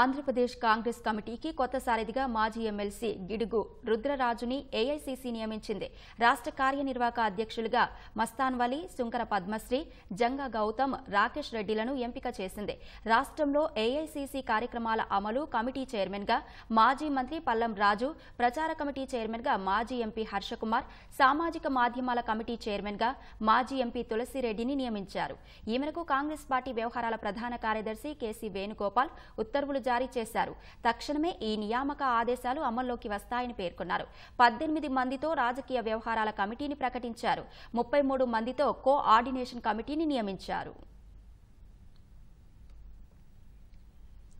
ఆంధ్రప్రదేశ్ కాంగ్రెస్ కమిటీకి కొత్త సారథిగా మాజీ ఎమ్మెల్సీ గిడుగు రుద్రరాజుని ఏఐసీసీ నియమించింది రాష్ట్ర కార్యనిర్వాహక అధ్యక్షులుగా మస్తాన్వలి శుంకర పద్మశ్రీ జంగా గౌతమ్ రాకేష్ రెడ్డిలను ఎంపిక చేసింది రాష్ట్రంలో ఏఐసీసీ కార్యక్రమాల అమలు కమిటీ చైర్మన్గా మాజీ మంత్రి పల్లం రాజు ప్రచార కమిటీ చైర్మన్గా మాజీ ఎంపీ హర్షకుమార్ సామాజిక మాధ్యమాల కమిటీ చైర్మన్గా మాజీ ఎంపీ తులసిరెడ్డిని నియమించారు ఈ మేరకు కాంగ్రెస్ పార్టీ వ్యవహారాల ప్రధాన కార్యదర్శి కేసీ వేణుగోపాల్ ఉత్తర్వులు ఉత్తర్వులు జారీ చేశారు తక్షణమే ఈ నియామక ఆదేశాలు అమల్లోకి వస్తాయని పేర్కొన్నారు పద్దెనిమిది మందితో రాజకీయ వ్యవహారాల కమిటీని ప్రకటించారు ముప్పై మందితో కో ఆర్డినేషన్ కమిటీని నియమించారు